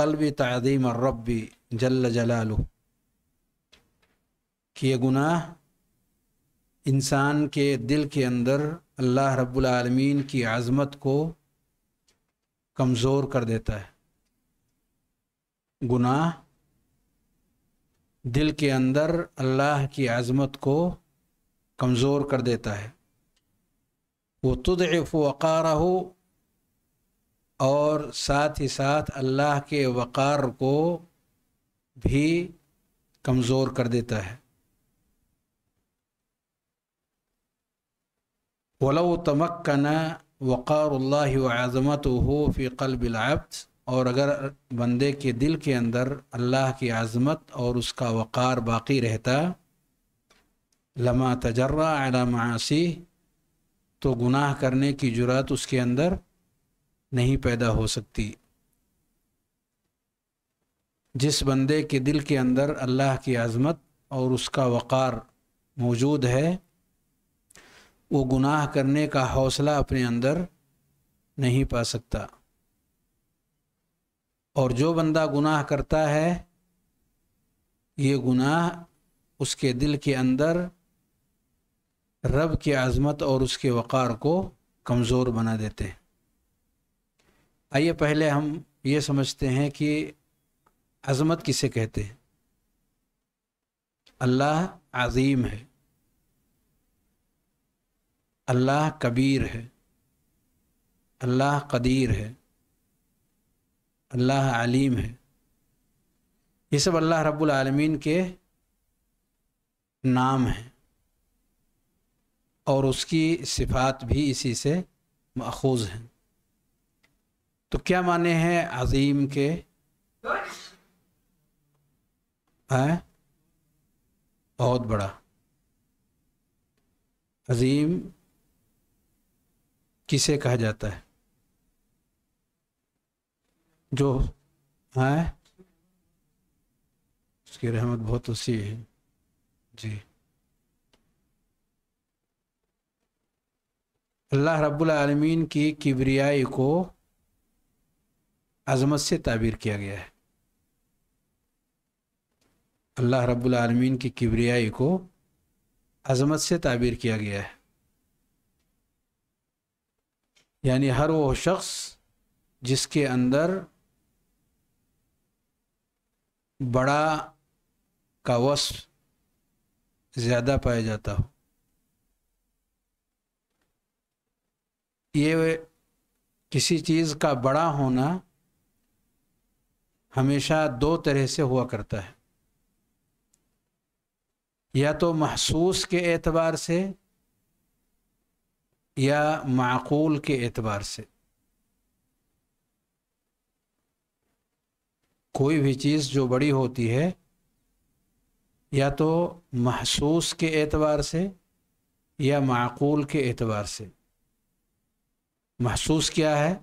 कल्बी तदीम और रबी जल जलालू कि ये गुनाह इंसान के दिल के अंदर अल्लाह रब्बुल की आज़मत को कमज़ोर कर देता है गुनाह दिल के अंदर अल्लाह की आज़मत को कमज़ोर कर देता है वो तुद वक़ारा हो और साथ ही साथ अल्लाह के वक़ार को भी कमज़ोर कर देता है वलो तमक्ना वक़ार हो फ़ी कलबिलाब्द और अगर बंदे के दिल के अंदर अल्लाह की आज़मत और उसका वक़ार बाकी रहता लमा तजर्रा अला मासी तो गुनाह करने की जुरात उसके अंदर नहीं पैदा हो सकती जिस बंदे के दिल के अंदर अल्लाह की आज़मत और उसका वक़ार मौजूद है वो गुनाह करने का हौसला अपने अंदर नहीं पा सकता और जो बंदा गुनाह करता है ये गुनाह उसके दिल के अंदर रब की आज़मत और उसके वक़ार को कमज़ोर बना देते हैं आइए पहले हम ये समझते हैं कि अजमत किसे कहते हैं अल्लाह अजीम है अल्लाह कबीर है अल्लाह कदीर है अल्लाह आलिम है ये सब अल्लाह रब्बुल आलमीन के नाम हैं और उसकी सिफात भी इसी से मखूज हैं तो क्या माने हैं अजीम के है? बहुत बड़ा अजीम किसे कहा जाता है जो है उसकी रहमत बहुत उसी है जी अल्लाह रब्बुल रबालमीन की किबरियाई को अजमत से ताबीर किया गया है अल्लाह रब्बुल आलमीन की किबरियाई को अजमत से ताबीर किया गया है यानी हर वो शख्स जिसके अंदर बड़ा का वस्फ ज़्यादा पाया जाता हो ये किसी चीज़ का बड़ा होना हमेशा दो तरह से हुआ करता है या तो महसूस के एतबार से या माकूल के एतबार से कोई भी चीज़ जो बड़ी होती है या तो महसूस के एतबार से या माकूल के एतबार से महसूस क्या है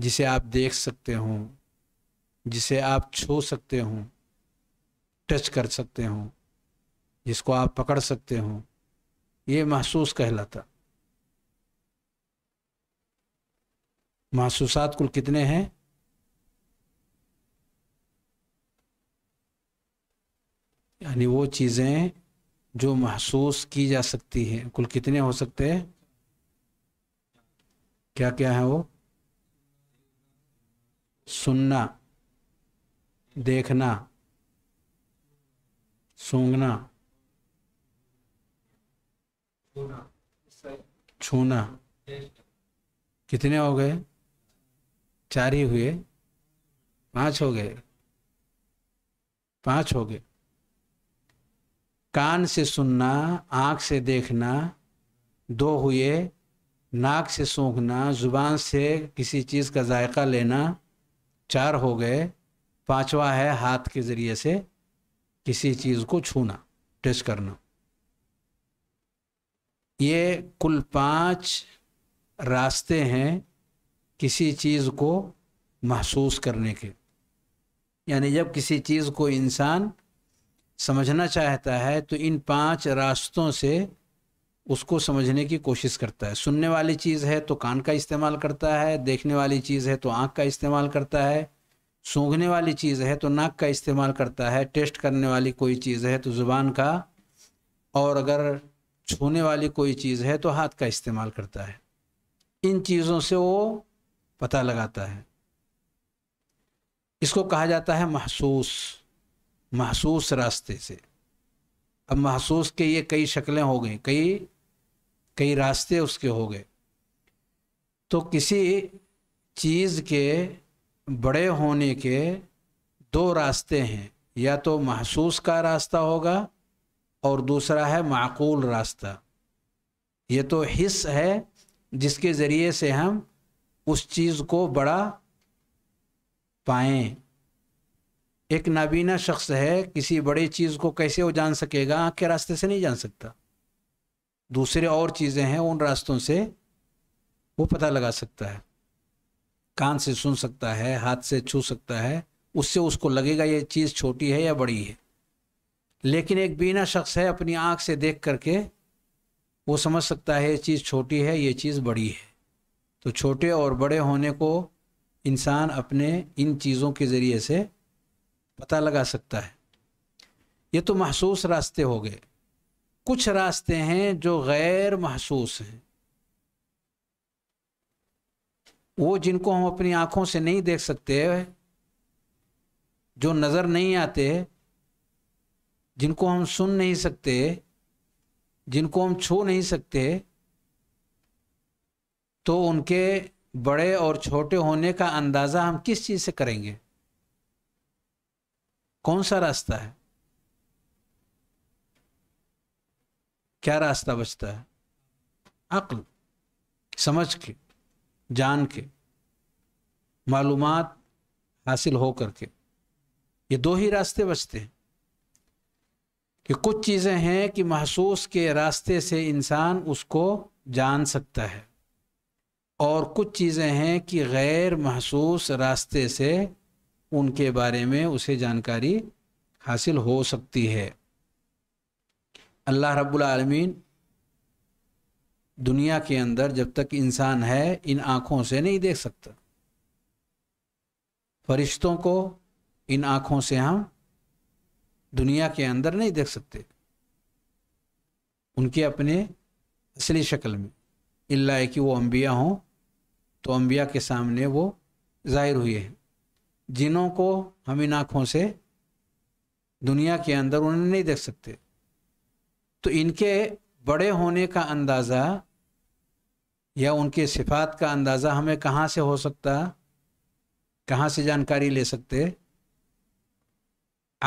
जिसे आप देख सकते हों जिसे आप छू सकते हो टच कर सकते हो जिसको आप पकड़ सकते हो ये महसूस कहलाता महसूसात कुल कितने हैं यानी वो चीज़ें जो महसूस की जा सकती हैं कुल कितने हो सकते हैं क्या क्या है वो सुनना देखना सूंघना छूना कितने हो गए चार ही हुए पांच हो गए पांच हो गए कान से सुनना आंख से देखना दो हुए नाक से सूंघना जुबान से किसी चीज़ का जायका लेना चार हो गए पांचवा है हाथ के जरिए से किसी चीज को छूना टच करना ये कुल पांच रास्ते हैं किसी चीज को महसूस करने के यानी जब किसी चीज को इंसान समझना चाहता है तो इन पांच रास्तों से उसको समझने की कोशिश करता है सुनने वाली चीज़ है तो कान का इस्तेमाल करता है देखने वाली चीज़ है तो आँख का इस्तेमाल करता है सूंघने वाली चीज़ है तो नाक का इस्तेमाल करता है टेस्ट करने वाली कोई चीज़ है तो ज़ुबान का और अगर छूने वाली कोई चीज़ है तो हाथ का इस्तेमाल करता है इन चीज़ों से वो पता लगाता है इसको कहा जाता है महसूस महसूस रास्ते से अब महसूस के ये कई शक्लें हो गई कई कई रास्ते उसके हो गए तो किसी चीज़ के बड़े होने के दो रास्ते हैं या तो महसूस का रास्ता होगा और दूसरा है माकूल रास्ता ये तो हिस्स है जिसके ज़रिए से हम उस चीज़ को बड़ा पाएँ एक नाबीना शख्स है किसी बड़े चीज़ को कैसे वो जान सकेगा आँख के रास्ते से नहीं जान सकता दूसरे और चीज़ें हैं उन रास्तों से वो पता लगा सकता है कान से सुन सकता है हाथ से छू सकता है उससे उसको लगेगा ये चीज़ छोटी है या बड़ी है लेकिन एक बीना शख्स है अपनी आँख से देख करके वो समझ सकता है ये चीज़ छोटी है ये चीज़ बड़ी है तो छोटे और बड़े होने को इंसान अपने इन चीज़ों के ज़रिए से पता लगा सकता है ये तो महसूस रास्ते हो गए कुछ रास्ते हैं जो गैर महसूस हैं वो जिनको हम अपनी आंखों से नहीं देख सकते जो नज़र नहीं आते जिनको हम सुन नहीं सकते जिनको हम छू नहीं सकते तो उनके बड़े और छोटे होने का अंदाज़ा हम किस चीज़ से करेंगे कौन सा रास्ता है क्या रास्ता बचता है अक्ल समझ के जान के मालूम हासिल हो करके ये दो ही रास्ते बचते हैं कि कुछ चीज़ें हैं कि महसूस के रास्ते से इंसान उसको जान सकता है और कुछ चीज़ें हैं कि गैर महसूस रास्ते से उनके बारे में उसे जानकारी हासिल हो सकती है अल्लाह रब्बुल रबालमीन दुनिया के अंदर जब तक इंसान है इन आँखों से नहीं देख सकता फरिश्तों को इन आँखों से हम दुनिया के अंदर नहीं देख सकते उनके अपने असली शक्ल में इल्ला है कि वो अम्बिया हों तो अम्बिया के सामने वो जाहिर हुए हैं जिनों को हम इन आँखों से दुनिया के अंदर उन्हें नहीं देख सकते तो इनके बड़े होने का अंदाज़ा या उनके सिफात का अंदाज़ा हमें कहाँ से हो सकता कहाँ से जानकारी ले सकते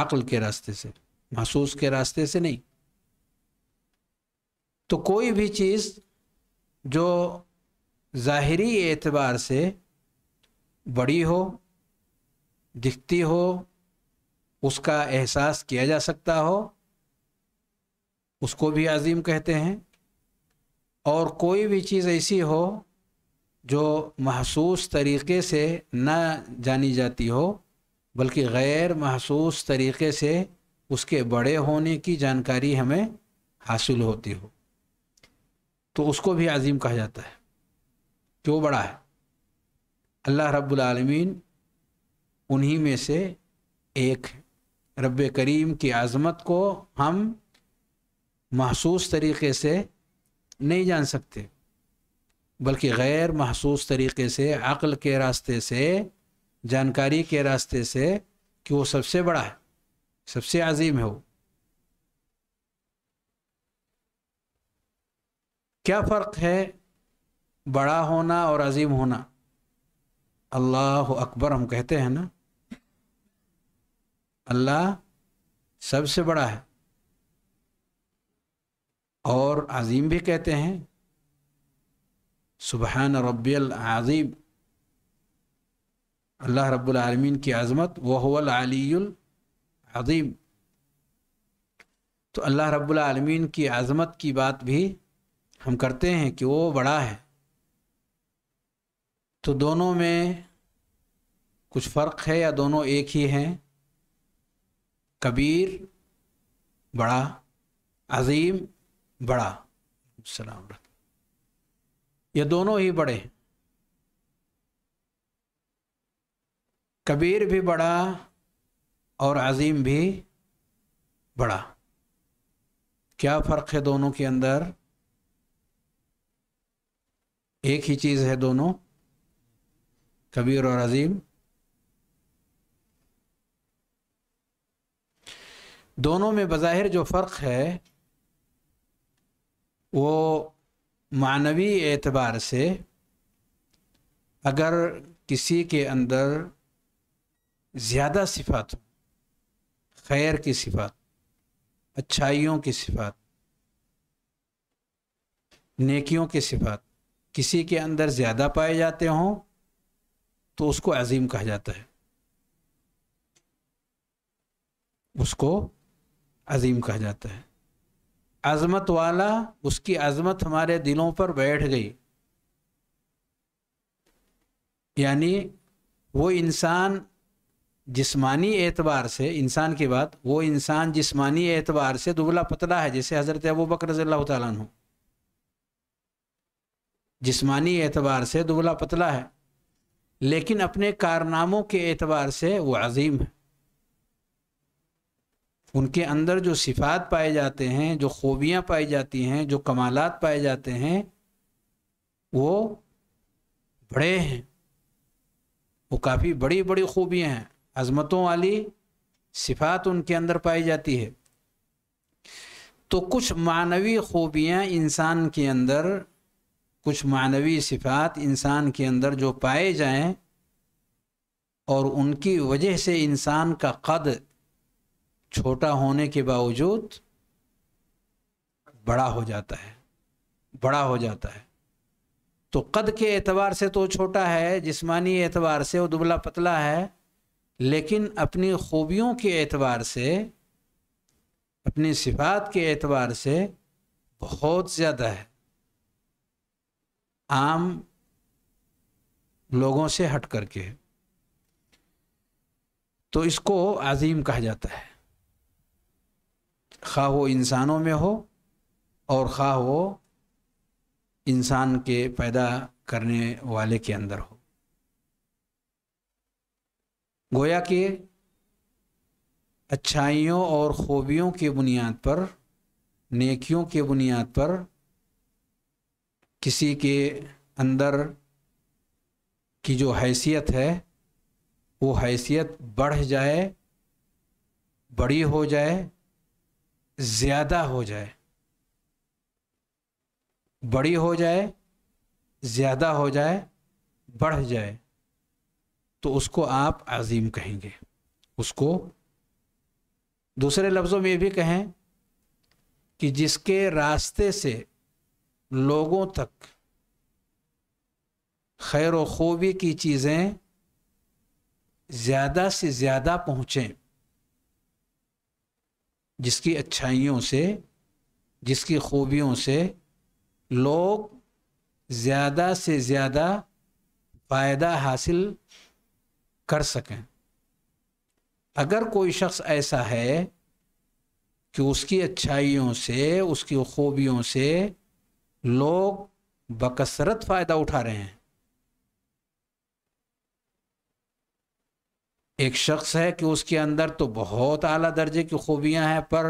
अक्ल के रास्ते से महसूस के रास्ते से नहीं तो कोई भी चीज़ जो ज़ाहरी एतबार से बड़ी हो दिखती हो उसका एहसास किया जा सकता हो उसको भी अजीम कहते हैं और कोई भी चीज़ ऐसी हो जो महसूस तरीके से न जानी जाती हो बल्कि गैर महसूस तरीके से उसके बड़े होने की जानकारी हमें हासिल होती हो तो उसको भी अजीम कहा जाता है जो बड़ा है अल्लाह रब्बुल आलमीन उन्हीं में से एक है रब करीम की आज़मत को हम महसूस तरीके से नहीं जान सकते बल्कि गैर महसूस तरीके से अक्ल के रास्ते से जानकारी के रास्ते से कि वो सबसे बड़ा है सबसे अजीम है वो क्या फ़र्क है बड़ा होना और अजीम होना अल्लाह अकबर हम कहते हैं ना अल्लाह सबसे बड़ा है और अजीम भी कहते हैं सुबहान रब्बल आज़ीम अल्लाह रबालमीन की आज़मत वहवल तो अल्लाह रब्लमीन की आज़मत की बात भी हम करते हैं कि वो बड़ा है तो दोनों में कुछ फ़र्क है या दोनों एक ही हैं कबीर बड़ा अजीम बड़ा सलाम ये दोनों ही बड़े कबीर भी बड़ा और अजीम भी बड़ा क्या फ़र्क है दोनों के अंदर एक ही चीज़ है दोनों कबीर और अजीम दोनों में बज़ाहिर जो फ़र्क है वो मानवी एतबार से अगर किसी के अंदर ज़्यादा सिफात हो खैर की सिफात अच्छाइयों की सिफात नेकियों की सिफात किसी के अंदर ज़्यादा पाए जाते हों तो उसको अजीम कहा जाता है उसको अजीम कहा जाता है अजमत वाला उसकी अजमत हमारे दिलों पर बैठ गई यानी वो इंसान जिस्मानी एतबार से इंसान की बात वो इंसान जिस्मानी एतबार से दुबला पतला है जैसे हज़रत अबू बकर रज़ी जिस्मानी एतबार से दुबला पतला है लेकिन अपने कारनामों के एतबार से वो अजीम है उनके अंदर जो सिफात पाए जाते हैं जो खूबियाँ पाई जाती हैं जो कमालात पाए जाते हैं वो बड़े हैं वो काफ़ी बड़ी बड़ी खूबियाँ हैं अजमतों वाली सिफात उनके अंदर पाई जाती है तो कुछ मानवी खूबियाँ इंसान के अंदर कुछ मानवी सिफात इंसान के अंदर जो पाए जाएं और उनकी वजह से इंसान का कद छोटा होने के बावजूद बड़ा हो जाता है बड़ा हो जाता है तो कद के एतबार से तो छोटा है जिस्मानी एतबार से वो दुबला पतला है लेकिन अपनी खूबियों के एतबार से अपनी सिफात के एतबार से बहुत ज़्यादा है आम लोगों से हट करके तो इसको अजीम कहा जाता है खा वो इंसानों में हो और खा वो इंसान के पैदा करने वाले के अंदर हो गोया के अच्छाइयों और ख़ूबियों के बुनियाद पर नेकियों के बुनियाद पर किसी के अंदर की जो हैसियत है वो हैसियत बढ़ जाए बड़ी हो जाए ज़्यादा हो जाए बड़ी हो जाए ज़्यादा हो जाए बढ़ जाए तो उसको आप अजीम कहेंगे उसको दूसरे लफ्ज़ों में भी कहें कि जिसके रास्ते से लोगों तक खैर व खूबी की चीज़ें ज़्यादा से ज़्यादा पहुँचें जिसकी अच्छाइयों से जिसकी खूबियों से लोग ज़्यादा से ज़्यादा फ़ायदा हासिल कर सकें अगर कोई शख्स ऐसा है कि उसकी अच्छाइयों से उसकी खूबियों से लोग बकसरत फ़ायदा उठा रहे हैं एक शख्स है कि उसके अंदर तो बहुत आला दर्जे की खूबियां हैं पर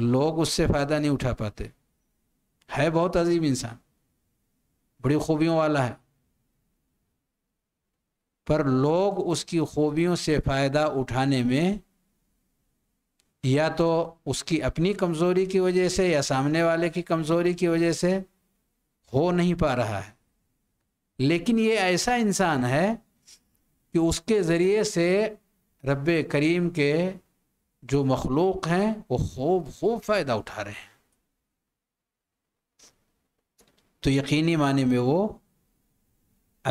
लोग उससे फ़ायदा नहीं उठा पाते है बहुत अजीब इंसान बड़ी खूबियों वाला है पर लोग उसकी खूबियों से फ़ायदा उठाने में या तो उसकी अपनी कमज़ोरी की वजह से या सामने वाले की कमज़ोरी की वजह से हो नहीं पा रहा है लेकिन ये ऐसा इंसान है कि उसके ज़रिए से रब करीम के जो मखलूक हैं वो खूब खूब फ़ायदा उठा रहे हैं तो यकीनी माने में वो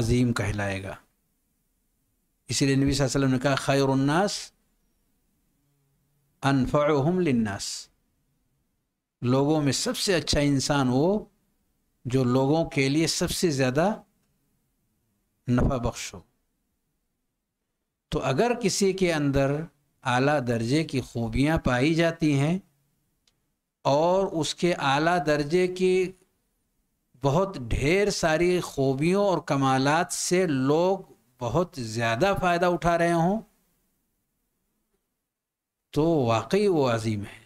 अजीम कहलाएगा इसीलिए नबी वसल्लम ने कहा उन्नास अनफ़म लन्नास लोगों में सबसे अच्छा इंसान वो जो लोगों के लिए सबसे ज़्यादा नफ़ा बख्श हो तो अगर किसी के अंदर आला दर्जे की खूबियाँ पाई जाती हैं और उसके आला दर्जे की बहुत ढेर सारी खूबियों और कमालात से लोग बहुत ज़्यादा फ़ायदा उठा रहे हों तो वाकई वो अजीम है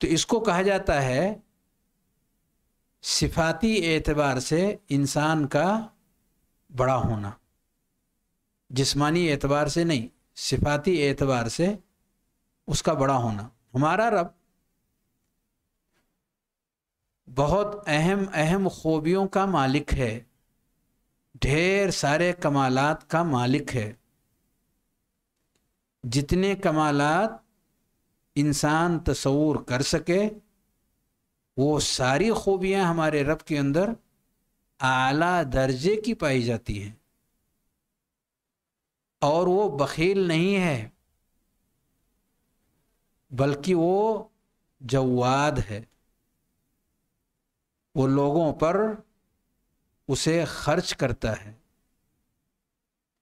तो इसको कहा जाता है सिफाती एतबार से इंसान का बड़ा होना जिस्मानी एतबार से नहीं सिफाती एतबार से उसका बड़ा होना हमारा रब बहुत अहम अहम खूबियों का मालिक है ढेर सारे कमालात का मालिक है जितने कमालात इंसान तस्वूर कर सके वो सारी खूबियाँ हमारे रब के अंदर आला दर्जे की पाई जाती है और वो बखील नहीं है बल्कि वो जवाद है वो लोगों पर उसे खर्च करता है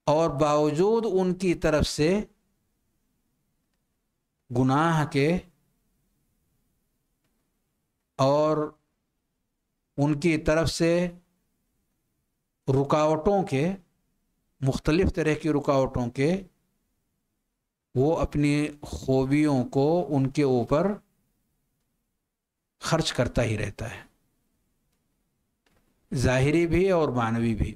और बावजूद उनकी तरफ से गुनाह के और उनकी तरफ से रुकावटों के मुख्तलिफ़ तरह की रुकावटों के वो अपनी खूबियों को उनके ऊपर खर्च करता ही रहता है ज़ाहरी भी और मानवी भी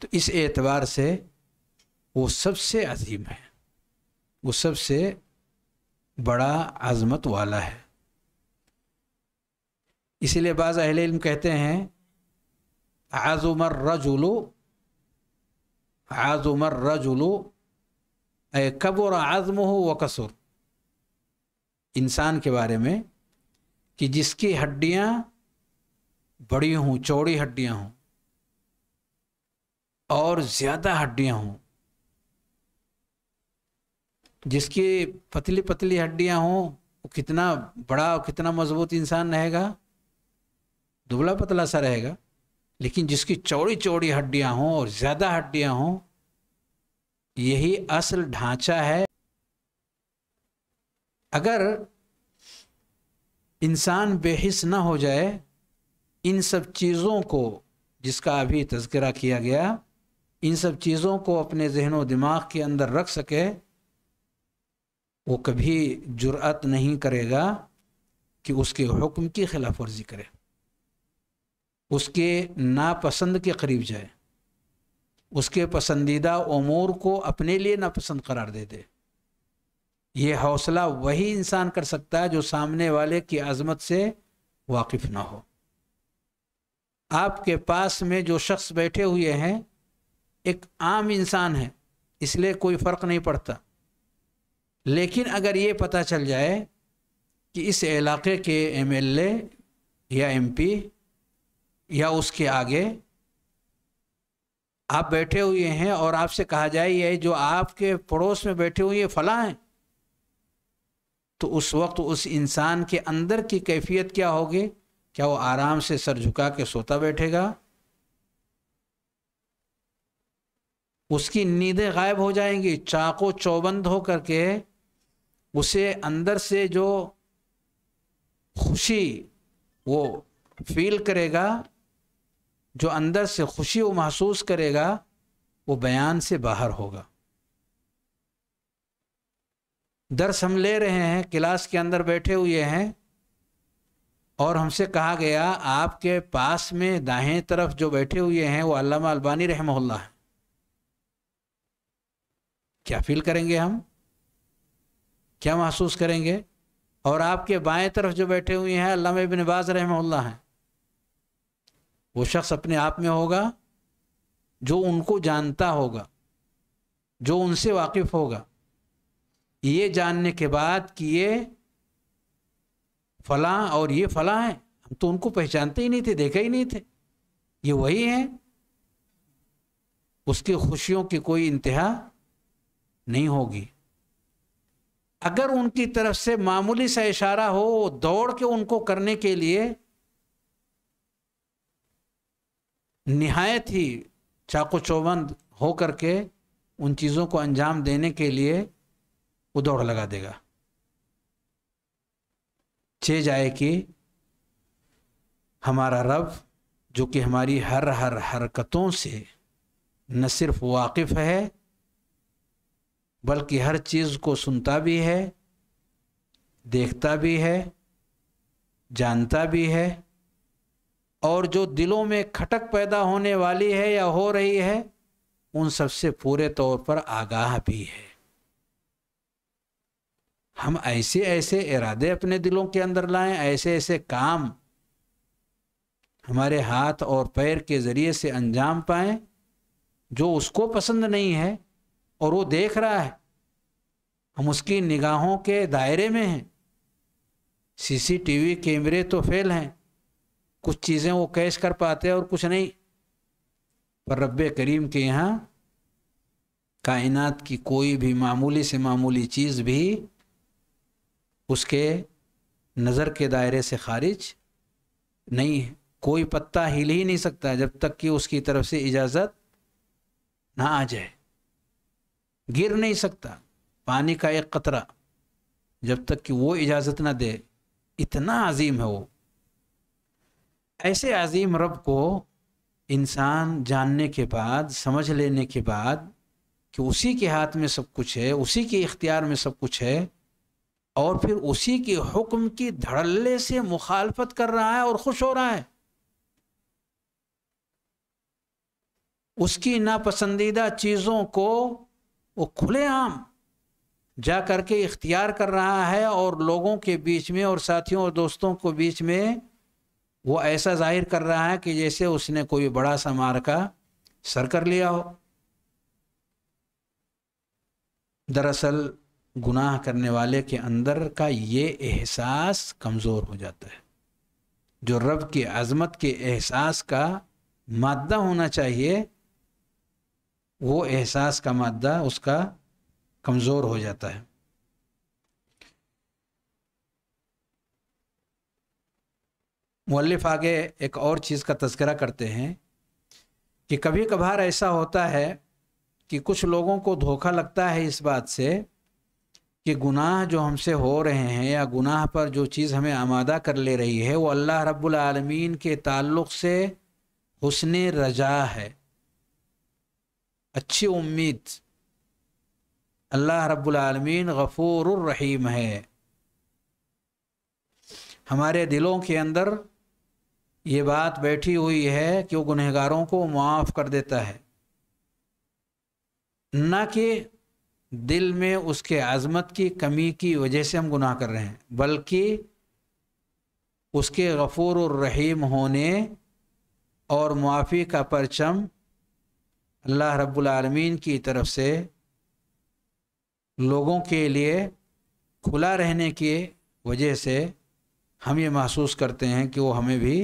तो इस एतबार से वो सबसे अजीम है वो सबसे बड़ा आज़मत वाला है इसीलिए बाज़ अहल इल्म कहते हैं आजुमर रजुलु आजुमर रजुलु कब और आज़म हो व कसुर इंसान के बारे में कि जिसकी हड्डियाँ बड़ी हों चौड़ी हड्डियाँ हों और ज़्यादा हड्डियाँ हों जिसकी पतली पतली हड्डियाँ हों वो कितना बड़ा और कितना मजबूत इंसान रहेगा दुबला पतला सा रहेगा लेकिन जिसकी चौड़ी चौड़ी हड्डियां हों और ज़्यादा हड्डियां हों यही असल ढांचा है अगर इंसान बेहिस ना हो जाए इन सब चीज़ों को जिसका अभी तस्करा किया गया इन सब चीज़ों को अपने जहन व दिमाग के अंदर रख सके वो कभी जुरात नहीं करेगा कि उसके हुक्म की खिलाफ वर्जी करे उसके नापसंद के करीब जाए उसके पसंदीदा अमूर को अपने लिए नापसंद करार दे दे ये हौसला वही इंसान कर सकता है जो सामने वाले की आजमत से वाकिफ ना हो आपके पास में जो शख्स बैठे हुए हैं एक आम इंसान है इसलिए कोई फ़र्क नहीं पड़ता लेकिन अगर ये पता चल जाए कि इस इलाके के एमएलए या एमपी या उसके आगे आप बैठे हुए हैं और आपसे कहा जाए ये जो आपके पड़ोस में बैठे हुए फला हैं तो उस वक्त उस इंसान के अंदर की कैफियत क्या होगी क्या वो आराम से सर झुका के सोता बैठेगा उसकी नींदें गायब हो जाएंगी चाको चौबंद हो करके उसे अंदर से जो खुशी वो फील करेगा जो अंदर से खुशी वो महसूस करेगा वो बयान से बाहर होगा दर्स हम ले रहे हैं क्लास के अंदर बैठे हुए हैं और हमसे कहा गया आपके पास में दाहें तरफ जो बैठे हुए हैं वो अल्लामा अल्बानी रहमल्ला है क्या फील करेंगे हम क्या महसूस करेंगे और आपके बाएं तरफ जो बैठे हुए हैं अल्लामा इबन बाज रहमल्ला हैं वो शख्स अपने आप में होगा जो उनको जानता होगा जो उनसे वाकिफ होगा ये जानने के बाद कि ये फला और ये फला है हम तो उनको पहचानते ही नहीं थे देखे ही नहीं थे ये वही हैं उसकी खुशियों की कोई इंतहा नहीं होगी अगर उनकी तरफ से मामूली सा इशारा हो दौड़ के उनको करने के लिए नहायत ही चाकू चौबंद हो करके उन चीज़ों को अंजाम देने के लिए वो दौड़ लगा देगा चे जाए कि हमारा रब जो कि हमारी हर हर हरकतों से न सिर्फ वाकिफ़ है बल्कि हर चीज़ को सुनता भी है देखता भी है जानता भी है और जो दिलों में खटक पैदा होने वाली है या हो रही है उन सबसे पूरे तौर पर आगाह भी है हम ऐसे ऐसे इरादे अपने दिलों के अंदर लाएं ऐसे ऐसे काम हमारे हाथ और पैर के ज़रिए से अंजाम पाएं जो उसको पसंद नहीं है और वो देख रहा है हम उसकी निगाहों के दायरे में हैं सीसीटीवी कैमरे तो फेल हैं कुछ चीज़ें वो कैश कर पाते हैं और कुछ नहीं पर रब करीम के यहाँ कायनात की कोई भी मामूली से मामूली चीज़ भी उसके नज़र के दायरे से खारिज नहीं है कोई पत्ता हिल ही नहीं सकता जब तक कि उसकी तरफ से इजाज़त ना आ जाए गिर नहीं सकता पानी का एक कतरा जब तक कि वो इजाज़त ना दे इतना अजीम है वो ऐसे अजीम रब को इंसान जानने के बाद समझ लेने के बाद कि उसी के हाथ में सब कुछ है उसी के इख्तियार में सब कुछ है और फिर उसी के हुक्म की धड़ल्ले से मुखालफत कर रहा है और खुश हो रहा है उसकी नापसंदीदा चीज़ों को वो खुलेआम जा करके इख्तियार कर रहा है और लोगों के बीच में और साथियों और दोस्तों को बीच में वो ऐसा जाहिर कर रहा है कि जैसे उसने कोई बड़ा सा का सर कर लिया हो दरअसल गुनाह करने वाले के अंदर का ये एहसास कमज़ोर हो जाता है जो रब की अजमत के एहसास का मादा होना चाहिए वो एहसास का मादा उसका कमज़ोर हो जाता है मुल्लिफ आगे एक और चीज़ का तस्करा करते हैं कि कभी कभार ऐसा होता है कि कुछ लोगों को धोखा लगता है इस बात से कि गुनाह जो हमसे हो रहे हैं या गुनाह पर जो चीज़ हमें आमादा कर ले रही है वो अल्लाह रब्बुल आलमीन के ताल्लुक़ से हुसन रजा है अच्छी उम्मीद अल्लाह रब्बुल आलमीन गफ़ूर रहीम है हमारे दिलों के अंदर ये बात बैठी हुई है कि वो गुनहगारों को माफ़ कर देता है न कि दिल में उसके आज़मत की कमी की वजह से हम गुनाह कर रहे हैं बल्कि उसके गफूर और रहीम होने और मुआफ़ी का परचम अल्लाह रब्बुल की तरफ से लोगों के लिए खुला रहने की वजह से हम ये महसूस करते हैं कि वो हमें भी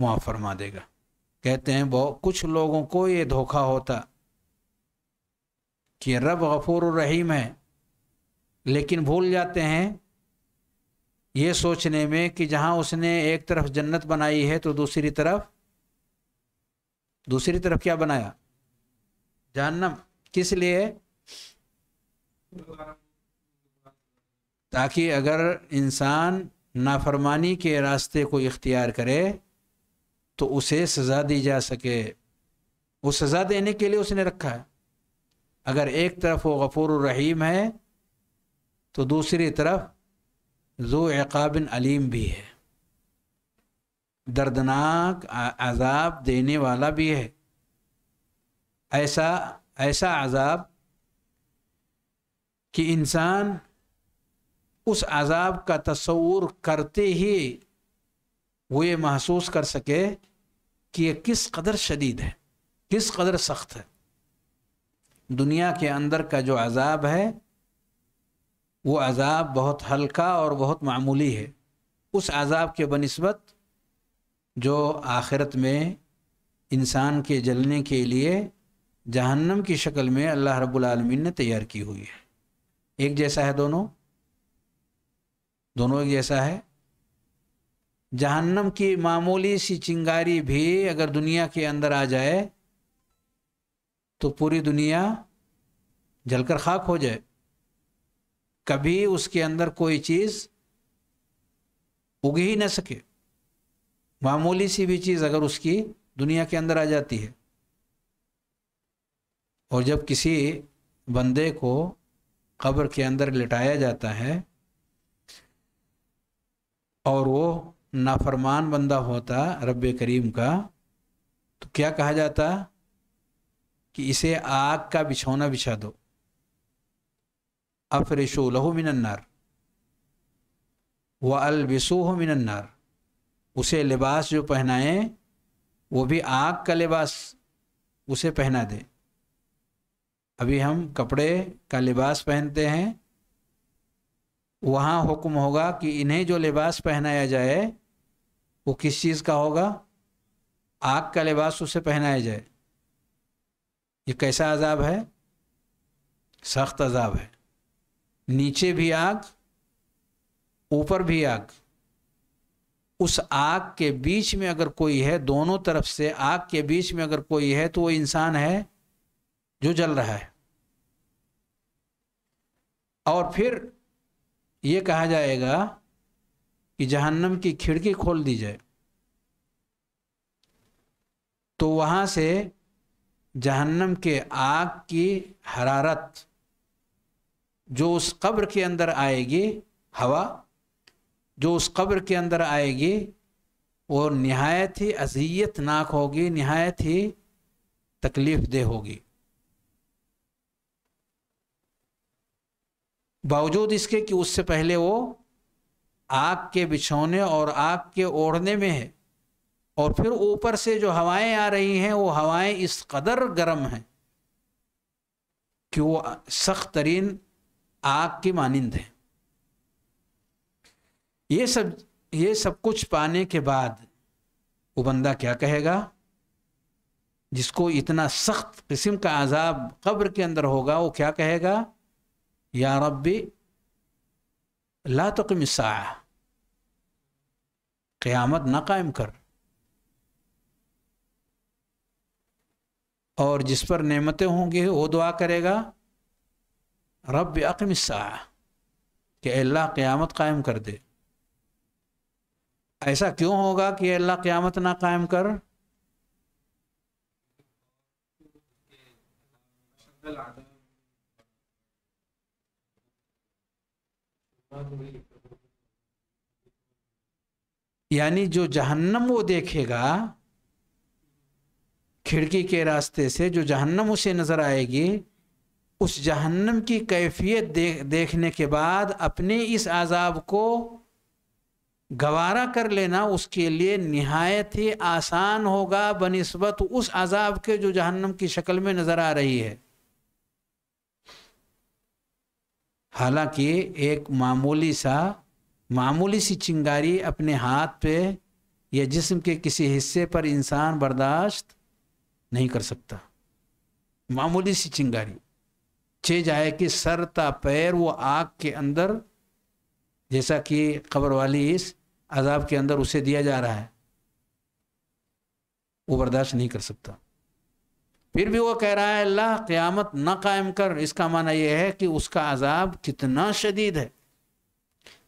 मुआफ़ फरमा देगा कहते हैं वो कुछ लोगों को ये धोखा होता कि रब गफूर रहीम है लेकिन भूल जाते हैं ये सोचने में कि जहाँ उसने एक तरफ जन्नत बनाई है तो दूसरी तरफ दूसरी तरफ क्या बनाया जहन्नम किस लिए ताकि अगर इंसान नाफरमानी के रास्ते को इख्तियार करे तो उसे सज़ा दी जा सके वो सज़ा देने के लिए उसने रखा है अगर एक तरफ वो गफूर रहीम है तो दूसरी तरफ जो एकाबिन अलीम भी है दर्दनाक अजाब देने वाला भी है ऐसा ऐसा अजाब कि इंसान उस अजाब का तस्वूर करते ही वो ये महसूस कर सके कि यह किस कदर शदीद है किस कदर सख्त है दुनिया के अंदर का जो अजाब है वो अजाब बहुत हल्का और बहुत मामूली है उस अजाब के बनस्बत जो आखिरत में इंसान के जलने के लिए जहन्नम की शक्ल में अल्लाह रब्बुल ने तैयार की हुई है एक जैसा है दोनों दोनों एक जैसा है जहन्नम की मामूली सी चिंगारी भी अगर दुनिया के अंदर आ जाए तो पूरी दुनिया जलकर खाक हो जाए कभी उसके अंदर कोई चीज़ उग ही ना सके मामूली सी भी चीज़ अगर उसकी दुनिया के अंदर आ जाती है और जब किसी बंदे को कब्र के अंदर लिटाया जाता है और वो नाफरमान बंदा होता रब करीम का तो क्या कहा जाता कि इसे आग का बिछौना बिछा दो अफरेशो लहू मिनन्नार व अलबिसूह मिनन्नार उसे लिबास जो पहनाए वो भी आग का लिबास उसे पहना दे अभी हम कपड़े का लिबास पहनते हैं वहाँ हुक्म होगा कि इन्हें जो लिबास पहनाया जाए वो किस चीज़ का होगा आग का लिबास उसे पहनाया जाए ये कैसा अजाब है सख्त अजाब है नीचे भी आग ऊपर भी आग उस आग के बीच में अगर कोई है दोनों तरफ से आग के बीच में अगर कोई है तो वो इंसान है जो जल रहा है और फिर ये कहा जाएगा कि जहन्नम की खिड़की खोल दी जाए तो वहाँ से जहन्नम के आग की हरारत जो उस कब्र के अंदर आएगी हवा जो उस कब्र के अंदर आएगी वो नहायत ही अजियतनाक होगी नहायत ही तकलीफ़ देह होगी बावजूद इसके कि उससे पहले वो आग के बिछौने और आग के ओढ़ने में है और फिर ऊपर से जो हवाएं आ रही हैं वो हवाएं इस कदर गर्म हैं कि वो सख्त तरीन आग की मानिंद है ये सब ये सब कुछ पाने के बाद वो बंदा क्या कहेगा जिसको इतना सख्त किस्म का आज़ाब कब्र के अंदर होगा वो क्या कहेगा या रब्बी ला तकम क़यामत ना कायम कर और जिस पर नेमतें होंगी वो दुआ करेगा रब अकम कि अल्लाह क़यामत कायम कर दे ऐसा क्यों होगा कि अल्लाह क़यामत ना कायम कर यानी जो जहन्नम वो देखेगा खिड़की के रास्ते से जो जहन्नम उसे नजर आएगी उस जहन्नम की कैफियत देखने के बाद अपने इस आज़ाब को गवारा कर लेना उसके लिए नहायत ही आसान होगा बनस्बत उस आज़ाब के जो जहन्नम की शक्ल में नज़र आ रही है हालांकि एक मामूली सा मामूली सी चिंगारी अपने हाथ पे या जिस्म के किसी हिस्से पर इंसान बर्दाश्त नहीं कर सकता मामूली सी चिंगारी छे जाए कि सर ता पैर वो आग के अंदर जैसा कि खबर वाली इस अजाब के अंदर उसे दिया जा रहा है वो बर्दाश्त नहीं कर सकता फिर भी वो कह रहा है अल्लाह क़यामत न कायम कर इसका माना यह है कि उसका अजाब कितना शदीद है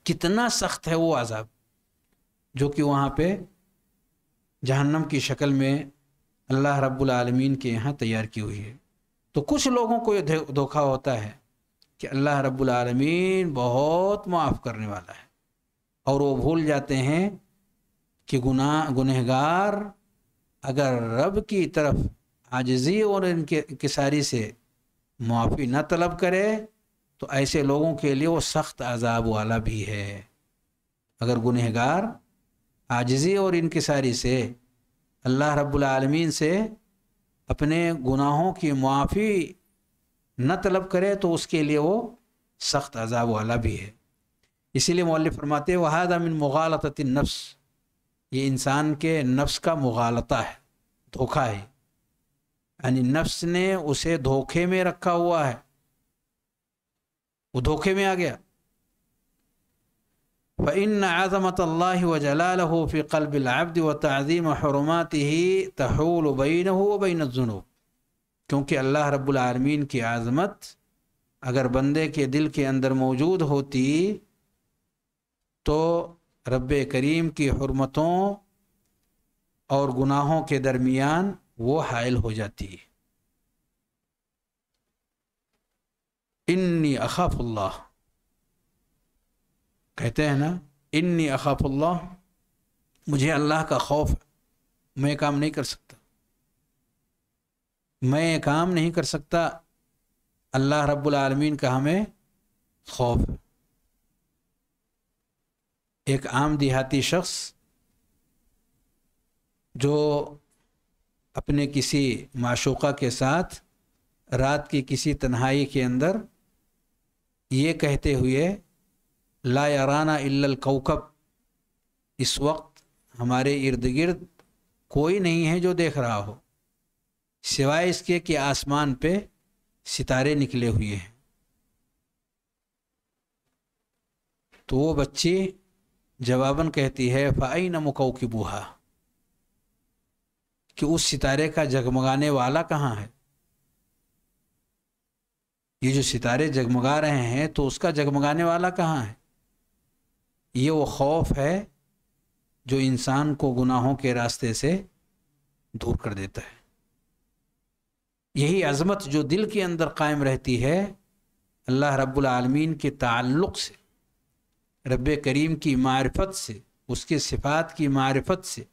कितना सख्त है वो अजाब जो कि वहाँ पे जहन्नम की शक्ल में अल्लाह रब्बुल आलमीन के यहाँ तैयार की हुई है तो कुछ लोगों को ये धोखा होता है कि अल्लाह रब्बुल आलमीन बहुत माफ़ करने वाला है और वो भूल जाते हैं कि गुनाह गुनहगार अगर रब की तरफ आजजी और इनके किसारी से मुआफ़ी न तलब करे तो ऐसे लोगों के लिए वो सख्त अजाब वाला भी है अगर गुनहगार आजजी और इनकसारी से अल्लाह रब्लमीन से अपने गुनाहों की मुआफ़ी न तलब करे तो उसके लिए वो सख्त अजाब वाला भी है इसीलिए मौल फरमाते वहाद अमिन मुगालत नफ्स ये इंसान के नफ्स का मुगालता है धोखा है यानी नफ्स ने उसे धोखे में रखा हुआ है वो धोखे में आ गया फ़िन आज़मत व जलालहू फ़ी कल्बिल व तज़ीम हरमात ही तहूल बैन हो बैन जुनूब क्योंकि अल्लाह रब्लमीन की आज़मत अगर बंदे के दिल के अंदर मौजूद होती तो रब करीम की हरमतों और गुनाहों के दरमियान वो हायल हो जाती है इन्नी अखाफुल्लाह कहते हैं ना इन्नी अखाफुल्लाह मुझे अल्लाह का खौफ मैं काम नहीं कर सकता मैं काम नहीं कर सकता अल्लाह रब्बुल आलमीन का हमें खौफ एक आम देहाती शख्स जो अपने किसी माशूक़ा के साथ रात की किसी तन्हाई के अंदर ये कहते हुए ला याराना कौकब इस वक्त हमारे इर्द गिर्द कोई नहीं है जो देख रहा हो सिवाय इसके कि आसमान पे सितारे निकले हुए हैं तो वो बच्ची जवाबन कहती है फ़ाई न मुकौ की बूहा कि उस सितारे का जगमगाने वाला कहाँ है ये जो सितारे जगमगा रहे हैं तो उसका जगमगाने वाला कहाँ है ये वो खौफ है जो इंसान को गुनाहों के रास्ते से दूर कर देता है यही अजमत जो दिल के अंदर कायम रहती है अल्लाह रब्बुल आलमीन के ताल्लुक़ से रब करीम की मारफत से उसके सिफात की मारफत से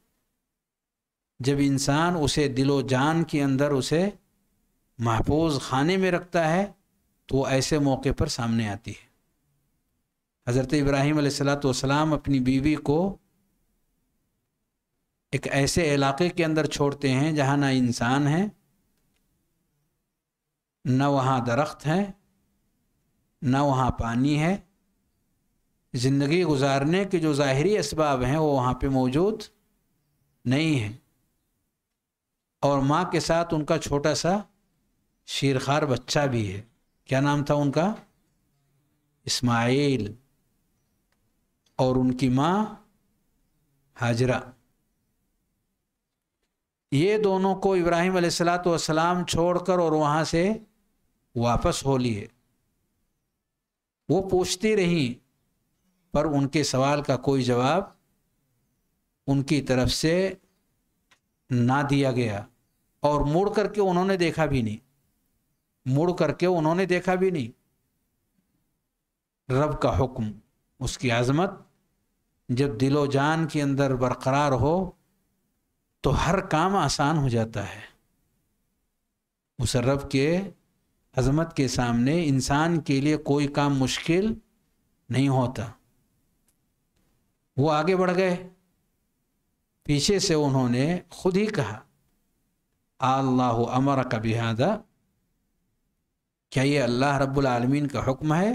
जब इंसान उसे दिलो जान के अंदर उसे महफूज खाने में रखता है तो ऐसे मौके पर सामने आती है हज़रत इब्राहिम सलाम अपनी बीवी को एक ऐसे इलाके के अंदर छोड़ते हैं जहाँ ना इंसान है न वहाँ दरख्त हैं न वहाँ पानी है ज़िंदगी गुजारने के जो ज़ाहरी इसबाब हैं वो वहाँ पे मौजूद नहीं हैं और माँ के साथ उनका छोटा सा शीरखार बच्चा भी है क्या नाम था उनका इस्माइल और उनकी माँ हाजरा ये दोनों को इब्राहिम अलैहिस्सलाम छोड़कर और वहाँ से वापस हो लिए वो पूछती रहीं पर उनके सवाल का कोई जवाब उनकी तरफ से ना दिया गया और मुड़ करके उन्होंने देखा भी नहीं मुड़ करके उन्होंने देखा भी नहीं रब का हुक्म उसकी आज़मत जब दिलो जान के अंदर बरकरार हो तो हर काम आसान हो जाता है उस रब के अजमत के सामने इंसान के लिए कोई काम मुश्किल नहीं होता वो आगे बढ़ गए पीछे से उन्होंने खुद ही कहा अल्लाह अमर कबिहादा क्या ये अल्लाह रब्बुल आलमीन का हुक्म है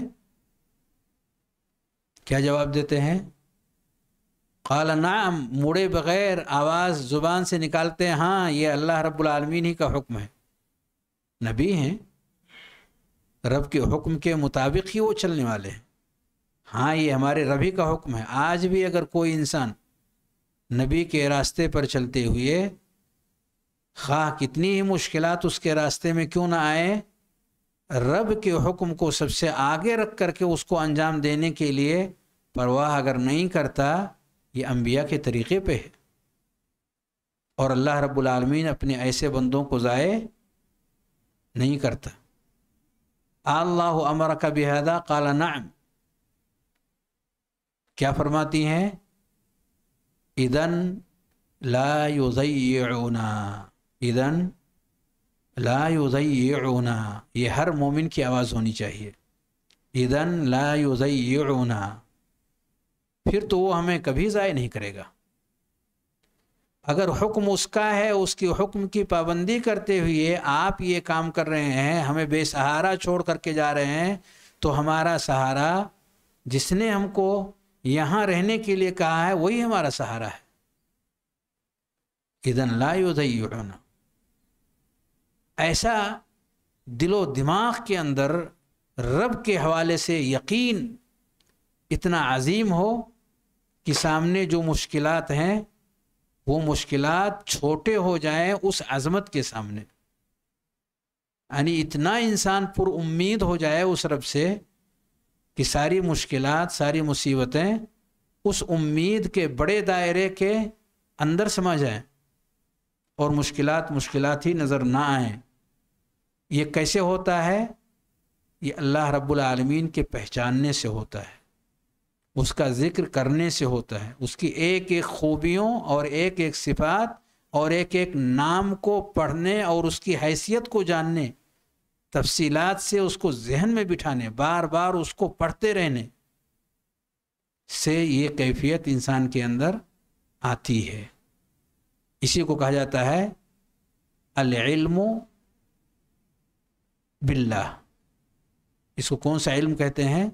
क्या जवाब देते हैं काला नाम मुड़े बग़ैर आवाज़ ज़ुबान से निकालते हैं हाँ ये अल्लाह रब्बुल आलमीन ही का हुक्म है नबी हैं रब के हुक्म के मुताबिक ही वो चलने वाले हैं हाँ ये हमारे रबी का हुक्म है आज भी अगर कोई इंसान नबी के रास्ते पर चलते हुए खा कितनी ही मुश्किल उसके रास्ते में क्यों ना आए रब के हुक्म को सबसे आगे रख करके उसको अंजाम देने के लिए परवाह अगर नहीं करता ये अम्बिया के तरीक़े पे है और अल्लाह रबालमीन अपने ऐसे बंदों को ज़ाय नहीं करता अल्लाह अमर का बेहदा काला नाम क्या फरमाती हैं इदन ला युजयना इदन ला युजयना ये हर मोमिन की आवाज़ होनी चाहिए इदन ला युजयना फिर तो वो हमें कभी ज़ाय नहीं करेगा अगर हुक्म उसका है उसकी हुक्म की पाबंदी करते हुए आप ये काम कर रहे हैं हमें बेसहारा छोड़ करके जा रहे हैं तो हमारा सहारा जिसने हमको यहां रहने के लिए कहा है वही हमारा सहारा है इदन लायुधना ऐसा दिलो दिमाग के अंदर रब के हवाले से यकीन इतना अजीम हो कि सामने जो मुश्किल हैं वो मुश्किल छोटे हो जाएं उस अजमत के सामने यानी इतना इंसान पुर उम्मीद हो जाए उस रब से कि सारी मुश्किल सारी मुसीबतें उस उम्मीद के बड़े दायरे के अंदर समा जाएं और मुश्किल मुश्किल ही नज़र ना आए ये कैसे होता है ये अल्लाह रब्बुल के पहचानने से होता है उसका ज़िक्र करने से होता है उसकी एक एक खूबियों और एक एक सिफात और एक एक नाम को पढ़ने और उसकी हैसियत को जानने तफसीलात से उसको जहन में बिठाने बार बार उसको पढ़ते रहने से ये कैफियत इंसान के अंदर आती है इसी को कहा जाता है अलम बिल्ला इसको कौन सा इल्म कहते हैं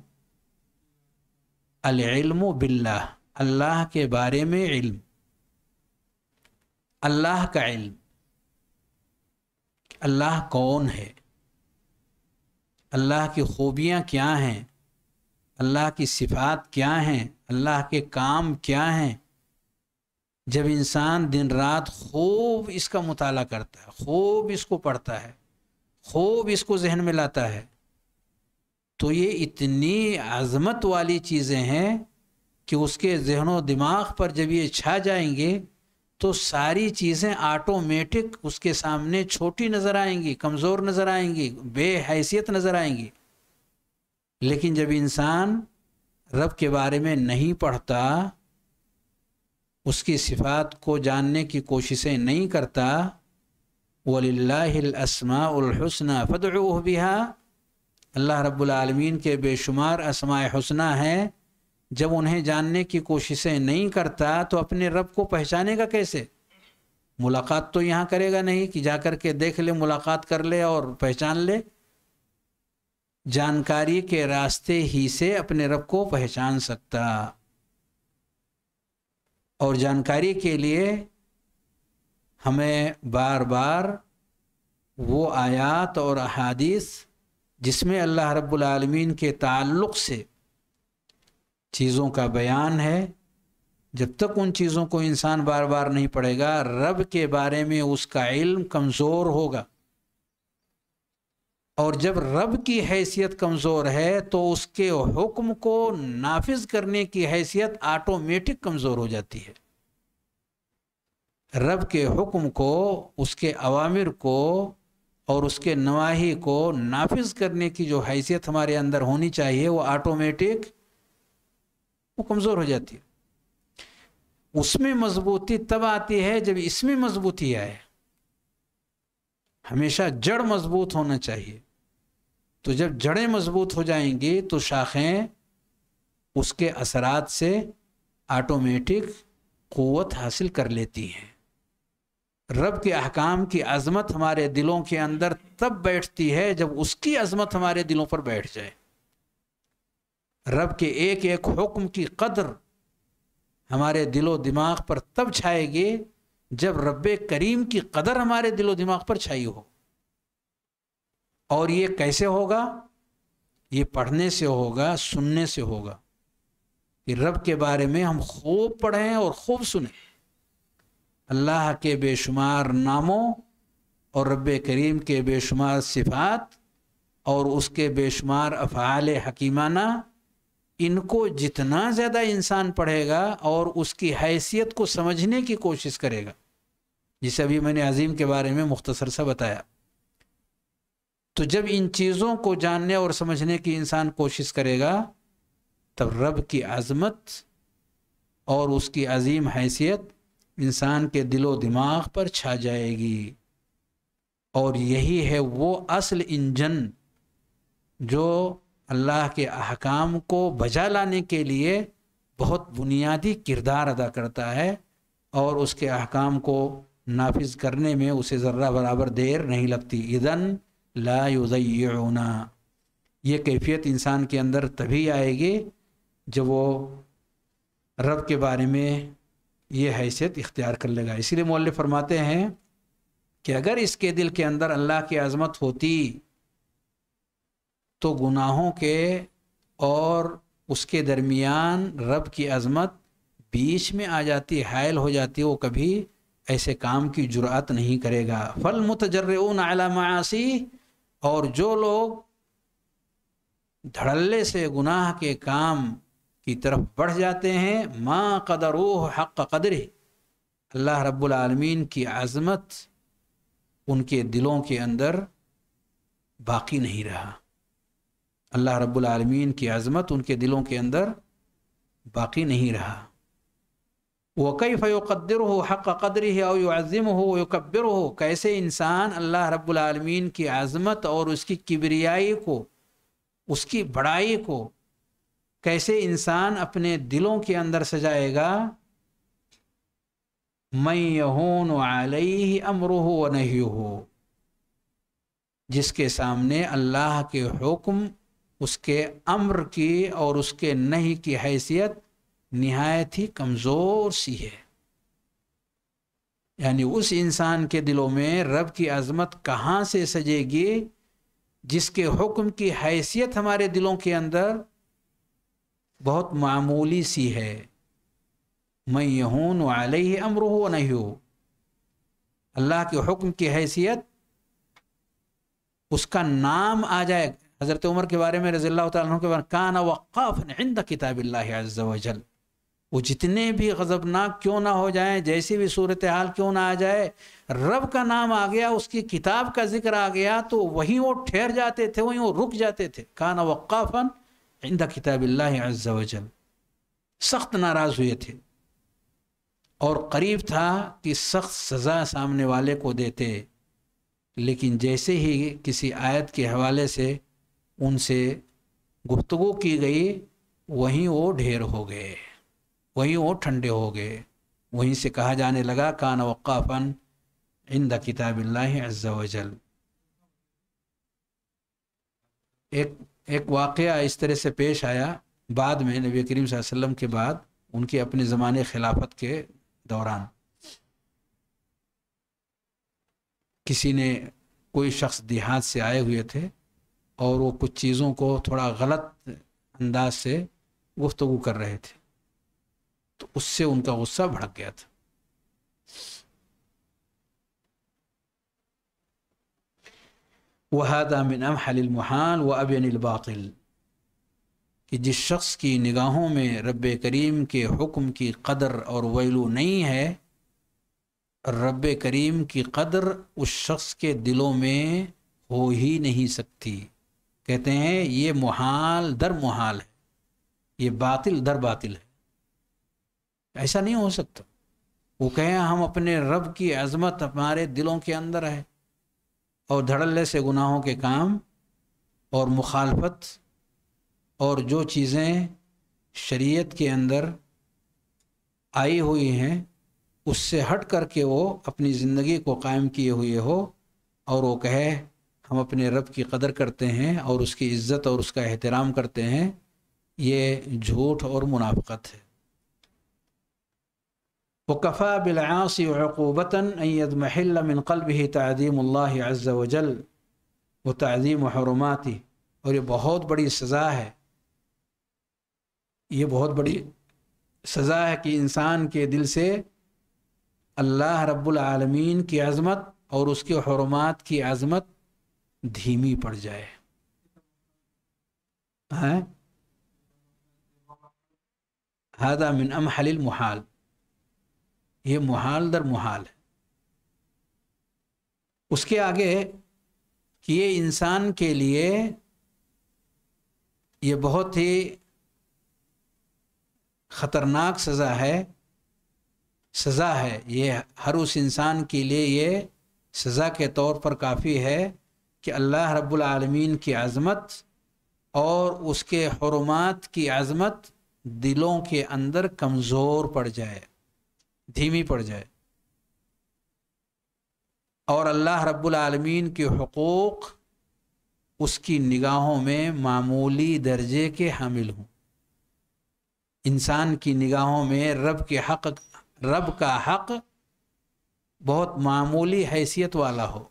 अलम बिल्ला अल्लाह के बारे में इल्म अल्लाह का इल्म अल्लाह कौन है अल्लाह की खूबियाँ क्या हैं अल्लाह की सिफात क्या हैं अल्लाह के काम क्या हैं जब इंसान दिन रात खूब इसका मुताल करता है खूब इसको पढ़ता है खूब इसको जहन में लाता है तो ये इतनी आज़मत वाली चीज़ें हैं कि उसके जहनों दिमाग पर जब ये छा जाएंगे तो सारी चीज़ें ऑटोमेटिक उसके सामने छोटी नज़र आएंगी कमज़ोर नज़र आएंगी बेहैसियत नज़र आएंगी लेकिन जब इंसान रब के बारे में नहीं पढ़ता उसकी सिफात को जानने की कोशिशें नहीं करता वलिल्लासमाउलहसना फ़दह बिहा अल्लाह रब्बुल रबालमीन के बेशुमार असमाय हसना हैं जब उन्हें जानने की कोशिशें नहीं करता तो अपने रब को पहचानेगा कैसे मुलाकात तो यहाँ करेगा नहीं कि कर के देख ले मुलाकात कर ले और पहचान ले जानकारी के रास्ते ही से अपने रब को पहचान सकता और जानकारी के लिए हमें बार बार वो आयात और अहादीस जिसमें अल्लाह रब्बुल रबालमीन के ताल्लुक़ से चीज़ों का बयान है जब तक उन चीज़ों को इंसान बार बार नहीं पढ़ेगा रब के बारे में उसका इल्म कमज़ोर होगा और जब रब की हैसियत कमज़ोर है तो उसके हुक्म को नाफिज करने की हैसियत ऑटोमेटिक कमज़ोर हो जाती है रब के हुक्म को उसके अवामिर को और उसके नवाही को नाफिज करने की जो हैसियत हमारे अंदर होनी चाहिए वो ऑटोमेटिक वो कमज़ोर हो जाती है उसमें मजबूती तब आती है जब इसमें मजबूती आए हमेशा जड़ मजबूत होना चाहिए तो जब जड़ें मजबूत हो जाएंगी तो शाखें उसके असरात से ऑटोमेटिक क़वत हासिल कर लेती हैं रब के अहकाम की अज़मत हमारे दिलों के अंदर तब बैठती है जब उसकी अज़मत हमारे दिलों पर बैठ जाए रब के एक एक हुक्म की कदर हमारे दिलो दिमाग पर तब छाएगी जब रब करीम की कदर हमारे दिलो दिमाग पर छाई हो और ये कैसे होगा ये पढ़ने से होगा सुनने से होगा कि रब के बारे में हम खूब पढ़ें और खूब सुने अल्लाह के बेशुमार नामों और रब करीम के बेशुमार सिफात और उसके बेशुमार अफ़ाल हकीमाना इनको जितना ज़्यादा इंसान पढ़ेगा और उसकी हैसियत को समझने की कोशिश करेगा जिसे अभी मैंने अजीम के बारे में मुख्तसर सा बताया तो जब इन चीज़ों को जानने और समझने की इंसान कोशिश करेगा तब रब की आज़मत और उसकी अजीम हैसियत इंसान के दिलो दिमाग पर छा जाएगी और यही है वो असल इंजन जो अल्लाह के अहकाम को बजा लाने के लिए बहुत बुनियादी किरदार अदा करता है और उसके अहकाम को नाफिज करने में उसे ज़र्रा बराबर देर नहीं लगती इदन ला ये कैफियत इंसान के अंदर तभी आएगी जब वो रब के बारे में ये हैसियत इख्तियार कर लेगा इसलिए मौल फरमाते हैं कि अगर इसके दिल के अंदर अल्लाह की आज़मत होती तो गुनाहों के और उसके दरमियान रब की अजमत बीच में आ जाती हायल हो जाती वो कभी ऐसे काम की जुरात नहीं करेगा फल मुतजर्रऊन आला मासी और जो लोग धड़ल्ले से गुनाह के काम की तरफ बढ़ जाते हैं माँ कदरूह हक कदर अल्लाह रब्बुलमीन की आज़मत उनके दिलों के अंदर बाकी नहीं रहा अल्लाह रब्बुल रबालमीन की आज़मत उनके दिलों के अंदर बाकी नहीं रहा वकई फ़योक़दर हो हक कदर है और अज़िम हो यकबर हो कैसे इंसान अल्लाह रब्बुल की आज़मत और उसकी किबरियाई को उसकी बड़ाई को कैसे इंसान अपने दिलों के अंदर सजाएगा मैं यहोन आलही अमर हो नहीं हो जिसके सामने अल्लाह के हुक्म उसके अम्र की और उसके नहीं की हैसियत नहायत ही कमज़ोर सी है यानी उस इंसान के दिलों में रब की अजमत कहाँ से सजेगी जिसके हुक्म की हैसियत हमारे दिलों के अंदर बहुत मामूली सी है मैं यहून वाले ही अम्र हो नहीं हो अल्लाह के हुक्म की हैसियत उसका नाम आ जाए हज़रत उमर के बारे में रज़ी तुम के बारे कान वक़ाफ़न इंद किताब अज़ल वो जितने भी गज़बनाक क्यों ना हो जाएं जैसी भी सूरत हाल क्यों ना आ जाए रब का नाम आ गया उसकी किताब का जिक्र आ गया तो वहीं वो ठहर जाते थे वहीं वो रुक जाते थे कान वक़ाफ़न इंदा किताब अज़ल सख्त नाराज़ हुए थे और करीब था कि सख्त सज़ा सामने वाले को देते लेकिन जैसे ही किसी आयत के हवाले से उनसे गुफ्तगु की गई वहीं वो ढेर हो गए वहीं वो ठंडे हो गए वहीं से कहा जाने लगा कान इन द किताब अज्जावजल एक एक वाक़ इस तरह से पेश आया बाद में नबी करीम वसल्लम के बाद उनके अपने ज़माने खिलाफत के दौरान किसी ने कोई शख्स देहात से आए हुए थे और वो कुछ चीज़ों को थोड़ा गलत अंदाज से गुफ्तु कर रहे थे तो उससे उनका गुस्सा भड़क गया था वहादा मिन अमहलमहान व अबिनबातिल कि जिस शख्स की निगाहों में रब करीम के हुक्म की कदर और वैलू नहीं है रब करीम की कदर उस शख्स के दिलों में हो ही नहीं सकती कहते हैं ये मुहाल दर मुहाल है ये बातिल दर बातिल है ऐसा नहीं हो सकता वो कहें हम अपने रब की अजमत हमारे दिलों के अंदर है और धड़ल्ले से गुनाहों के काम और मुखालफत और जो चीज़ें शरीयत के अंदर आई हुई हैं उससे हट करके वो अपनी ज़िंदगी को कायम किए हुए हो और वो कहे हम अपने रब की कदर करते हैं और उसकी इज़्ज़त और उसका एहतराम करते हैं ये झूठ और मुनाफ़त है वकफ़ा बिलासीबता कल्ब ही तदीम अज़ वजल व तदीम हरमाती और ये बहुत बड़ी सज़ा है ये बहुत बड़ी सज़ा है कि इंसान के दिल से अल्लाह रब्बुल रबालमीन की आज़मत और उसकी हरुमात की आज़मत धीमी पड़ जाए हैं हादा मिन अम हलिल मुहाल ये मुहाल दर मुहाल है उसके आगे कि ये इंसान के लिए ये बहुत ही ख़तरनाक सज़ा है सज़ा है ये हर उस इंसान के लिए ये सज़ा के तौर पर काफ़ी है कि अल्लाह रब्लमीन की आज़मत और उसके हरमात की आज़मत दिलों के अंदर कमज़ोर पड़ जाए धीमी पड़ जाए और अल्लाह रब्लमीन के हकूक़ उसकी निगाहों में मामूली दर्जे के हामिल हों इंसान की निगाहों में रब के हक रब का हक बहुत मामूली हैसियत वाला हो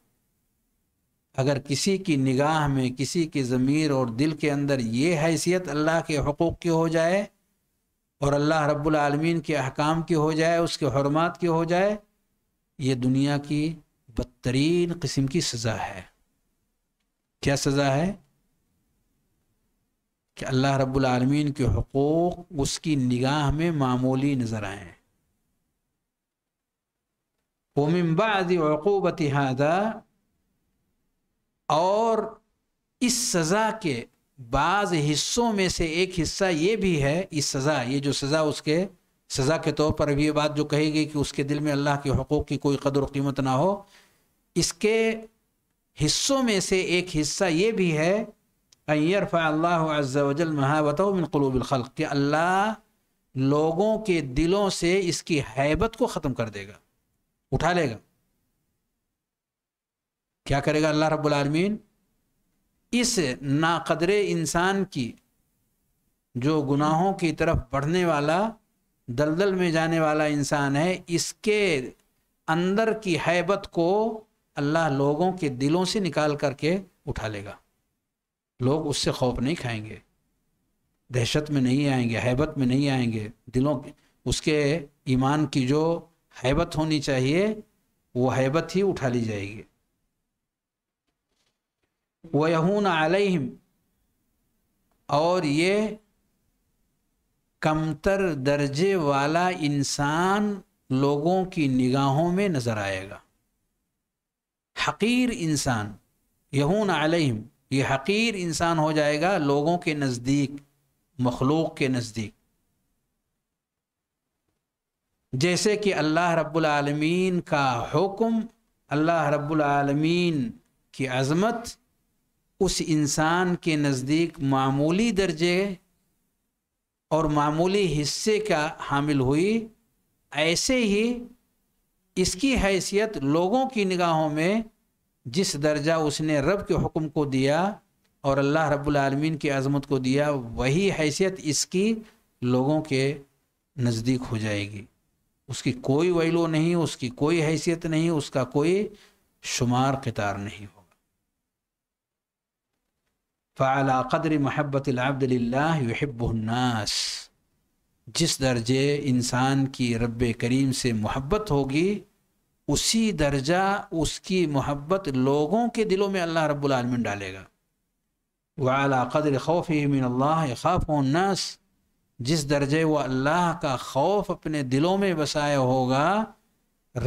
अगर किसी की निगाह में किसी के ज़मीर और दिल के अंदर ये हैसियत अल्लाह के हकूक़ की हो जाए और अल्लाह रब्बुल आलमीन के अहकाम की हो जाए उसके हरमात की हो जाए ये दुनिया की बदतरीन किस्म की सज़ा है क्या सज़ा है कि अल्लाह रब्बुल आलमीन के हकूक़ उसकी निगाह में मामूली नज़र मिम्बा वमिबाद हकूबत हादा और इस सज़ा के बाज़ हिस्सों में से एक हिस्सा ये भी है इस सज़ा ये जो सज़ा उसके सज़ा के तौर पर अभी ये बात जो कही गई कि उसके दिल में अल्लाह के हकूक़ की कोई कदर कीमत ना हो इसके हिस्सों में से एक हिस्सा ये भी है अयरफ़ा अल्लाह अज्जल महावतमिन कलूबलखल कि अल्लाह लोगों के दिलों से इसकी हैबत को ख़त्म कर देगा उठा लेगा क्या करेगा अल्लाह रब्बुल रबालमीन इस नाकदरे इंसान की जो गुनाहों की तरफ बढ़ने वाला दलदल में जाने वाला इंसान है इसके अंदर की हैबत को अल्लाह लोगों के दिलों से निकाल करके उठा लेगा लोग उससे खौफ नहीं खाएंगे दहशत में नहीं आएंगे हैबत में नहीं आएंगे दिलों उसके ईमान की जो हैबत होनी चाहिए वो हैबत ही उठा ली जाएगी वहून अलहम और ये कमतर दर्जे वाला इंसान लोगों की निगाहों में नज़र आएगा हकीर इंसान यहून अलहम ये हकीर इंसान हो जाएगा लोगों के नज़दीक मखलूक के नज़दीक जैसे कि अल्लाह रब्बुल आलमीन का हुक्म अल्लाह रब्बुल आलमीन की अज़मत उस इंसान के नज़दीक मामूली दर्जे और मामूली हिस्से का हामिल हुई ऐसे ही इसकी हैसियत लोगों की निगाहों में जिस दर्जा उसने रब के हुक्म को दिया और अल्लाह रब्बुल की अजमत को दिया वही हैसियत इसकी लोगों के नज़दीक हो जाएगी उसकी कोई वैलो नहीं उसकी कोई हैसियत नहीं उसका कोई शुमार कतार नहीं हो फ़ाला कदर महब्बत अब्दल्लाब्बनास जिस दर्जे इंसान की रब करीम से मोहब्बत होगी उसी दर्जा उसकी मोहब्बत लोगों के दिलों में अल्लाह रब्लमिन डालेगा वाला कदर खौफ मिन अल्लाह खाफ़नास जिस दर्जे वो अल्लाह का खौफ अपने दिलों में बसाया होगा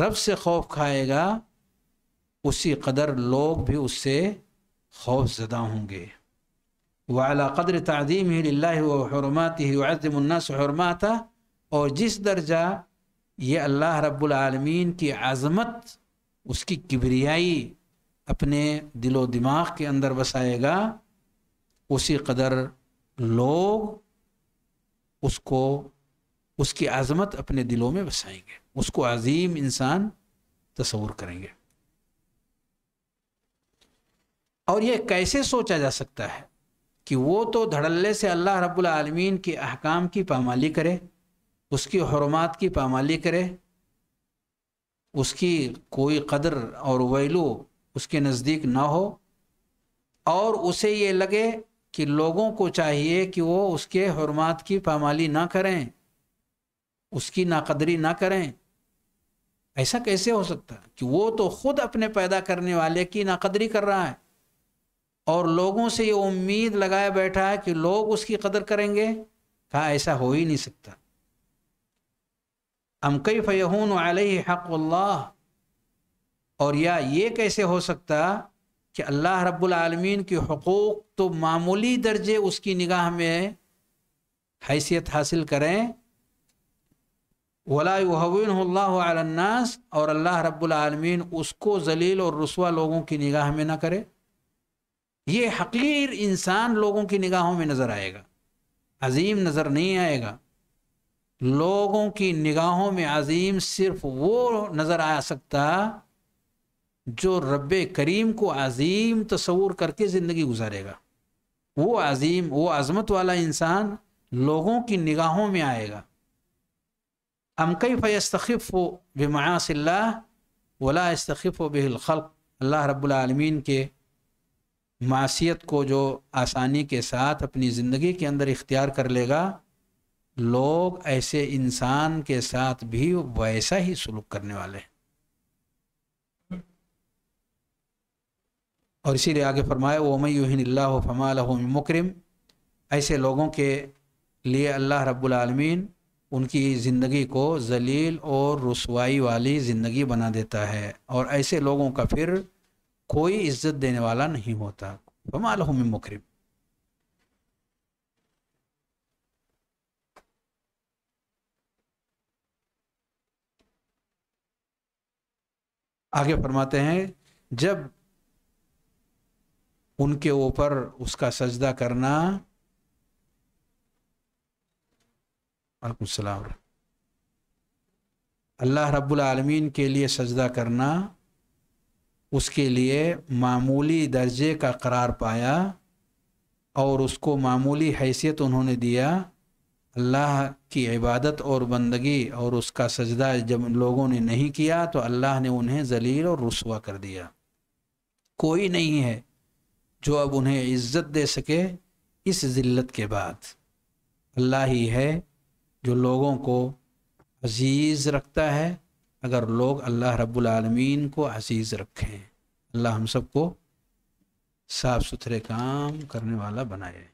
रब से खौफ खाएगा उसी कदर लोग भी उससे खौफ ज़दा होंगे वाला कदर तज़ीम ही हरमत ही वाज़मन्नास हरमाता और जिस दर्जा ये अल्लाह रब्लमीन की आज़मत उसकी किबरियाई अपने दिलो दिमाग के अंदर बसाएगा उसी कदर लोग उसको उसकी आज़मत अपने दिलों में बसाएंगे उसको अजीम इंसान तस्वूर करेंगे और यह कैसे सोचा जा सकता है कि वो तो धड़ल्ले से अल्लाह रब्बुल आलमीन के अहकाम की पामाली करे उसकी हरमात की पामाली करे उसकी कोई कदर और वैलू उसके नज़दीक ना हो और उसे ये लगे कि लोगों को चाहिए कि वो उसके हरमात की पामाली ना करें उसकी नाकदरी ना करें ऐसा कैसे हो सकता कि वो तो खुद अपने पैदा करने वाले की नाकदरी कर रहा है और लोगों से ये उम्मीद लगाए बैठा है कि लोग उसकी कदर करेंगे कहा ऐसा हो ही नहीं सकता हम कई फ़यहून हक़ल्ला और या ये कैसे हो सकता कि अल्लाह रब्लमीन के हकूक़ तो मामूली दर्जे उसकी निगाह में हैसियत हासिल करें वलाहनास और अल्लाह रब्लमीन उसको जलील और रसवा लोगों की निगाह में ना करे ये हकीर इंसान लोगों की निगाहों में नज़र आएगा अजीम नज़र नहीं आएगा लोगों की निगाहों में अजीम सिर्फ वो नज़र आ सकता जो रब करीम को अजीम तस्वूर करके ज़िंदगी गुजारेगा वो अजीम वो अजमत वाला इंसान लोगों की निगाहों में आएगा हम कई फ़यस्तफ़ हो बेमासल्ला वला इस्तफ़ व बेहल अल्लाह रब्लम के मासीत को जो आसानी के साथ अपनी ज़िंदगी के अंदर इख्तियार कर लेगा लोग ऐसे इंसान के साथ भी वैसा ही सलूक करने वाले हैं और इसीलिए आगे फरमाए ओमयिनल्ला फ़माल मुकरम ऐसे लोगों के लिए अल्लाह रब्लमीन उनकी ज़िंदगी को जलील और रसवाई वाली ज़िंदगी बना देता है और ऐसे लोगों का फिर कोई इज्जत देने वाला नहीं होता फमाल हम मुखरिम आगे फरमाते हैं जब उनके ऊपर उसका सजदा करना अल्लाह रब्बुल आलमीन के लिए सजदा करना उसके लिए मामूली दर्जे का करार पाया और उसको मामूली हैसियत उन्होंने दिया अल्लाह की इबादत और बंदगी और उसका सजदा जब लोगों ने नहीं किया तो अल्लाह ने उन्हें जलील और रसुआ कर दिया कोई नहीं है जो अब उन्हें इज़्ज़त दे सके इस ज़िल्लत के बाद अल्लाह ही है जो लोगों को अजीज़ रखता है अगर लोग अल्लाह रब्बुल रबालमीन को अजीज़ रखें अल्लाह हम सबको साफ़ सुथरे काम करने वाला बनाए